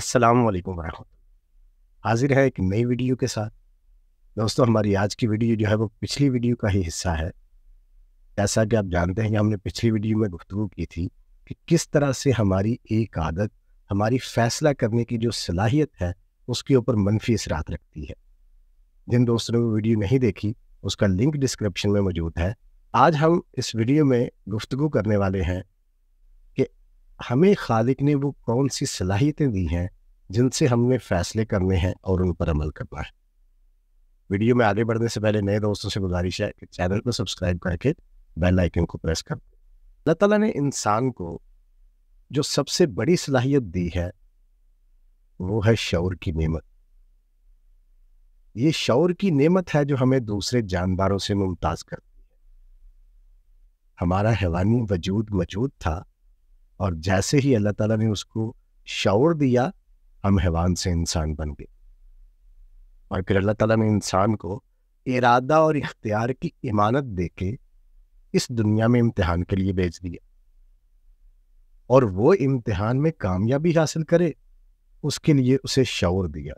अस्सलाम वालेकुम वरह हाजिर है एक नई वीडियो के साथ दोस्तों हमारी आज की वीडियो जो है वो पिछली वीडियो का ही हिस्सा है जैसा कि आप जानते हैं कि हमने पिछली वीडियो में गुफ्तु की थी कि किस तरह से हमारी एक आदत हमारी फ़ैसला करने की जो सलाहियत है उसके ऊपर मनफी असरात रखती है जिन दोस्तों ने वो वीडियो नहीं देखी उसका लिंक डिस्क्रिप्शन में मौजूद है आज हम इस वीडियो में गुफ्तु करने वाले हैं हमें खालिक ने वो कौन सी सलाहियतें दी हैं जिनसे हमने फैसले करने हैं और उन पर अमल करना है वीडियो में आगे बढ़ने से पहले नए दोस्तों से गुजारिश है कि चैनल को सब्सक्राइब करके बेल आइकन को प्रेस कर अल्लाह ताला ने इंसान को जो सबसे बड़ी सलाहियत दी है वो है शौर की नेमत ये शौर की नेमत है जो हमें दूसरे जानवरों से मुमताज़ करती है हमारा हैवानी वजूद मौजूद था और जैसे ही अल्लाह ताला ने उसको शौर दिया हम हैवान से इंसान बन गए और फिर अल्लाह ताला ने इंसान को इरादा और इख्तियार की इमानत दे के इस दुनिया में इम्तिहान के लिए भेज दिया और वो इम्तिहान में कामयाबी हासिल करे उसके लिए उसे शौर दिया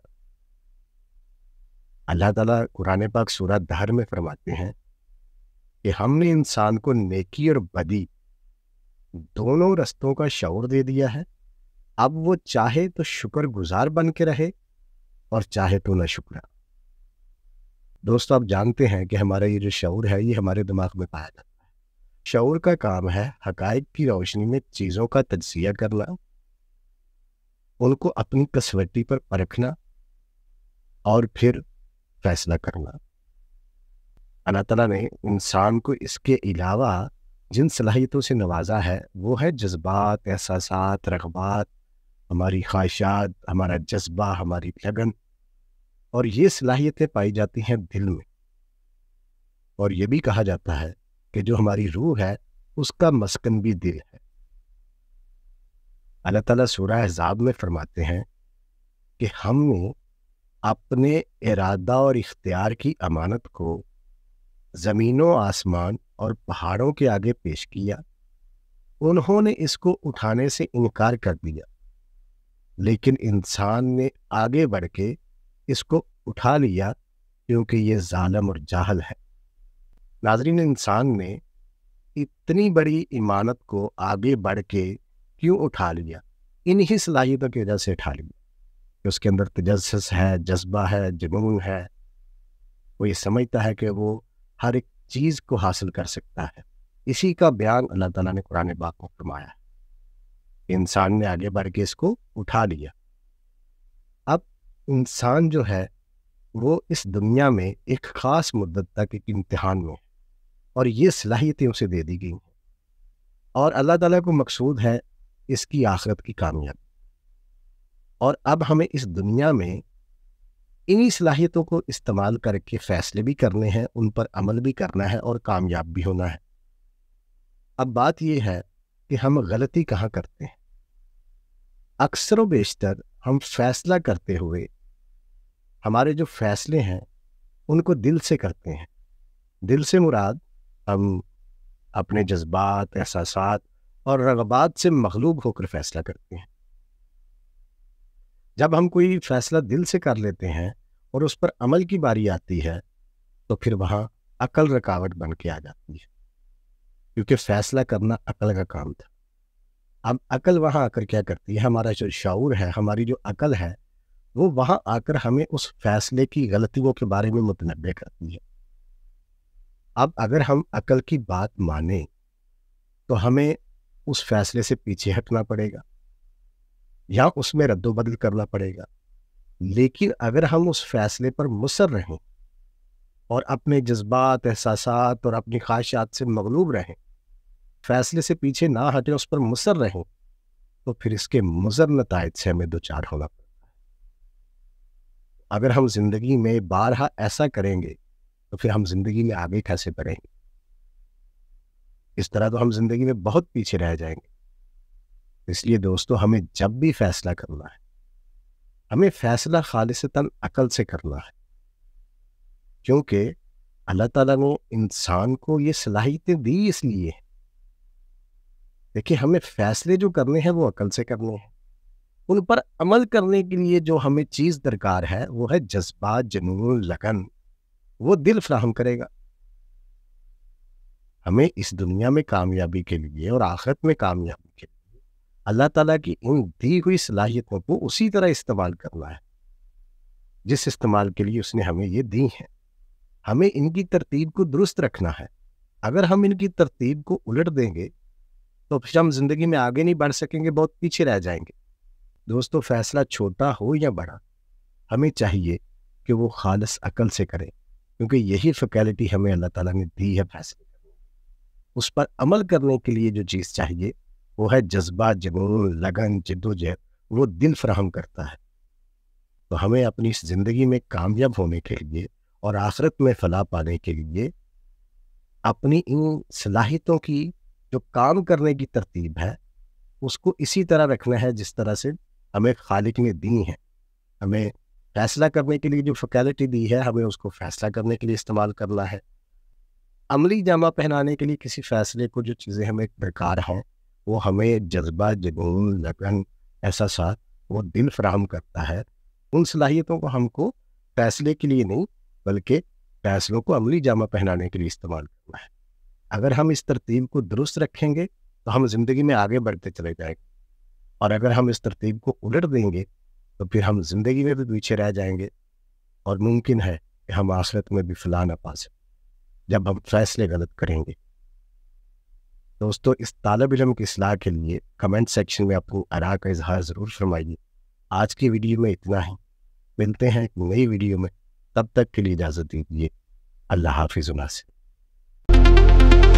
अल्लाह ताला कुरान पाक सूरत दहर में फरमाते हैं कि हमने इंसान को नेकी और बदी दोनों रस्तों का शौर दे दिया है अब वो चाहे तो शुक्र गुजार बन के रहे और चाहे तो ना शुक्र दोस्तों आप जानते हैं कि हमारा ये जो शौर है ये हमारे दिमाग में पाया जाता है शौर का काम है हकायक की रोशनी में चीज़ों का तजिया करना उनको अपनी कसवटी पर परखना और फिर फैसला करना अल्लाह तला ने इंसान को इसके अलावा जिन सलाहियतों से नवाजा है वो है जज्बात एहसास रगबात हमारी ख्वाहिशात हमारा जज्बा हमारी लगन और ये सलाहियतें पाई जाती हैं दिल में और ये भी कहा जाता है कि जो हमारी रूह है उसका मस्कन भी दिल है अल्लाह ताला सूरह एज़ाब में फरमाते हैं कि हम अपने इरादा और इख्तियार की अमानत को ज़मीनों आसमान और पहाड़ों के आगे पेश किया उन्होंने इसको उठाने से इनकार कर दिया लेकिन इंसान ने आगे बढ़ के इसको उठा लिया क्योंकि ये जालम और जाहल है नाजरीन इंसान ने इतनी बड़ी इमानत को आगे बढ़ के क्यों उठा लिया इन्हीं सलाहियतों की वजह से उठा लिया कि उसके अंदर तजस है जज्बा है जुनून है वो ये समझता है कि वो हर एक चीज को हासिल कर सकता है इसी का बयान अल्लाह ताला ने कुरान बाग में फरमाया है इंसान ने आगे बढ़ के इसको उठा लिया अब इंसान जो है वो इस दुनिया में एक ख़ास मुद्दत तक एक इम्तहान में है और ये सलाहियतें उसे दे दी गई हैं और अल्लाह ताला को मकसूद है इसकी आखरत की कामयाबी और अब हमें इस दुनिया में इन्हीं सलाहियतों को इस्तेमाल करके फैसले भी करने हैं उन पर अमल भी करना है और कामयाब भी होना है अब बात यह है कि हम गलती कहाँ करते हैं अक्सर व बेशतर हम फैसला करते हुए हमारे जो फैसले हैं उनको दिल से करते हैं दिल से मुराद हम अपने जज्बात एहसास और रगबात से मखलूब होकर फैसला करते हैं जब हम कोई फैसला दिल से कर लेते हैं और उस पर अमल की बारी आती है तो फिर वहाँ अकल रकावट बन के आ जाती है क्योंकि फैसला करना अकल का काम था अब अकल वहाँ आकर क्या करती है हमारा जो शाऊर है हमारी जो अकल है वो वहाँ आकर हमें उस फैसले की गलतियों के बारे में मुतनबे करती है अब अगर हम अकल की बात माने तो हमें उस फैसले से पीछे हटना पड़ेगा या उसमें रद्दोबदल करना पड़ेगा लेकिन अगर हम उस फैसले पर मुसर रहें और अपने जज्बात एहसास और अपनी ख्वाहिशात से मगलूब रहें फैसले से पीछे ना हटें उस पर मुसर रहें तो फिर इसके मुजर नतज से हमें दो चार होना पड़ता है अगर हम जिंदगी में बारहा ऐसा करेंगे तो फिर हम जिंदगी में आगे कैसे बढ़ेंगे इस तरह तो हम जिंदगी में बहुत पीछे रह जाएंगे इसलिए दोस्तों हमें जब भी फैसला करना है हमें फैसला खालिशता अकल से करना है क्योंकि अल्लाह ताला ने इंसान को ये सलाहियतें दी इसलिए देखिए हमें फैसले जो करने हैं वो अकल से करने हैं उन पर अमल करने के लिए जो हमें चीज़ दरकार है वो है जज्बा जनून लगन वो दिल फ्राहम करेगा हमें इस दुनिया में कामयाबी के लिए और आखिरत में कामयाबी के लिए अल्लाह ताला की उन दी हुई सलाहियतों को उसी तरह इस्तेमाल करना है जिस इस्तेमाल के लिए उसने हमें ये दी हैं हमें इनकी तरतीब को दुरुस्त रखना है अगर हम इनकी तरतीब को उलट देंगे तो फिर हम ज़िंदगी में आगे नहीं बढ़ सकेंगे बहुत पीछे रह जाएंगे दोस्तों फैसला छोटा हो या बड़ा हमें चाहिए कि वो खालस अकल से करें क्योंकि यही फैकल्टी हमें अल्लाह ताला ने दी है फैसले उस पर अमल करने के लिए जो चीज़ चाहिए वो है जज्बा जुनून लगन जद्दोजहद वो दिल फ्राहम करता है तो हमें अपनी इस ज़िंदगी में कामयाब होने के लिए और आखरत में फलाह पाने के लिए अपनी इन सलाहितों की जो काम करने की तरतीब है उसको इसी तरह रखना है जिस तरह से हमें खालिक ने दी है हमें फैसला करने के लिए जो फैकल्टी दी है हमें उसको फैसला करने के लिए इस्तेमाल करना है अमली जामा पहनाने के लिए किसी फैसले को जो चीज़ें हमें बेकार हैं वो हमें जज्बा जगून लगन ऐसा साथ वो दिल फ्राहम करता है उन सलाहियतों को हमको फैसले के लिए नहीं बल्कि फैसलों को अमली जामा पहनाने के लिए इस्तेमाल करना है अगर हम इस तरतीब को दुरुस्त रखेंगे तो हम ज़िंदगी में आगे बढ़ते चले जाएंगे और अगर हम इस तरतीब को उलट देंगे तो फिर हम ज़िंदगी में भी पीछे रह जाएंगे और मुमकिन है कि हम आसरत में भी फला ना पा सकें जब हम फैसले गलत करेंगे दोस्तों इस तालब इलम की असलाह के लिए कमेंट सेक्शन में अपनी आरा का इजहार ज़रूर फरमाइए आज की वीडियो में इतना ही मिलते हैं एक नई वीडियो में तब तक के लिए इजाज़त दीजिए अल्लाह हाफिज़ नासिर